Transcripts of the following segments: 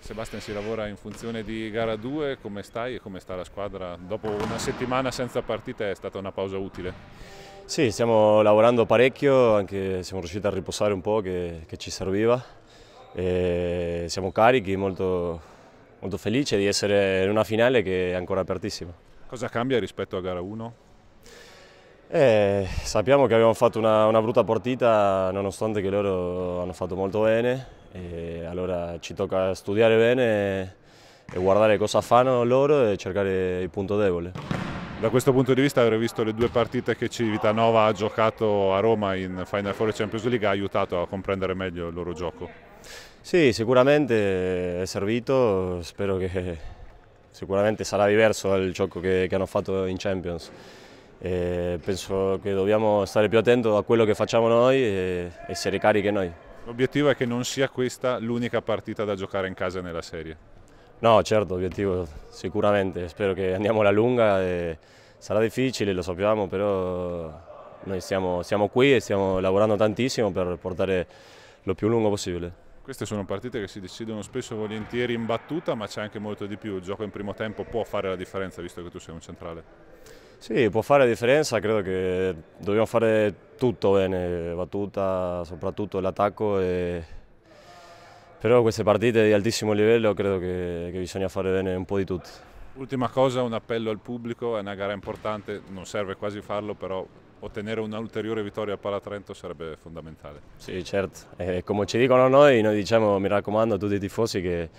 Sebastian si lavora in funzione di gara 2, come stai e come sta la squadra? Dopo una settimana senza partite è stata una pausa utile? Sì, stiamo lavorando parecchio, anche siamo riusciti a riposare un po' che, che ci serviva. E siamo carichi, molto, molto felici di essere in una finale che è ancora apertissima. Cosa cambia rispetto a gara 1? Eh, sappiamo che abbiamo fatto una, una, brutta partita nonostante che loro hanno fatto molto bene e allora ci tocca studiare bene e, e guardare cosa fanno loro e cercare il punto debole. Da questo punto di vista avrei visto le due partite che Civitanova ha giocato a Roma in Final Four e Champions League ha aiutato a comprendere meglio il loro gioco. Sì, sicuramente è servito, spero che sicuramente sarà diverso dal gioco che, che hanno fatto in Champions. Eh, penso che dobbiamo stare più attenti a quello che facciamo noi e, essere carichi noi. L'obiettivo è che non sia questa l'unica partita da giocare in casa nella serie? No, certo, obiettivo sicuramente, spero che andiamo alla lunga, e sarà difficile, lo sappiamo, però noi siamo, siamo qui e stiamo lavorando tantissimo per portare lo più lungo possibile. Queste sono partite che si decidono spesso e volentieri in battuta, ma c'è anche molto di più. Il gioco in primo tempo può fare la differenza, visto che tu sei un centrale. Sì, può fare la differenza, credo che dobbiamo fare tutto bene, battuta, soprattutto l'attacco. E... Però queste partite di altissimo livello credo che, che bisogna fare bene un po' di tutto. Ultima cosa, un appello al pubblico, è una gara importante, non serve quasi farlo, però ottenere un'ulteriore vittoria al Palatrento sarebbe fondamentale. Sì, certo, e come ci dicono noi, noi diciamo, mi raccomando a tutti i tifosi che,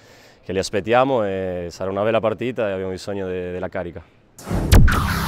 che li aspettiamo e sarà una bella partita e abbiamo bisogno de, della carica.